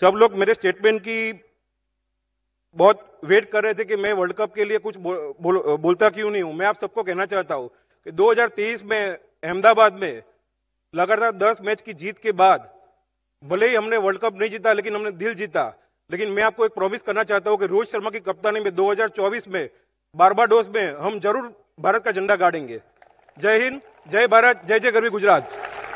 सब लोग मेरे स्टेटमेंट की बहुत वेट कर रहे थे कि मैं वर्ल्ड कप के लिए कुछ बोल, बोल, बोलता क्यों नहीं हूं मैं आप सबको कहना चाहता हूं कि 2023 में अहमदाबाद में लगातार 10 मैच की जीत के बाद भले ही हमने वर्ल्ड कप नहीं जीता लेकिन हमने दिल जीता लेकिन मैं आपको एक प्रॉमिस करना चाहता हूं कि रोहित शर्मा की कप्तानी में 2024 में बारबाडोस में हम जरूर भारत का झंडा गाड़ेंगे जय हिंद जय भारत जय जय गर्वी गुजरात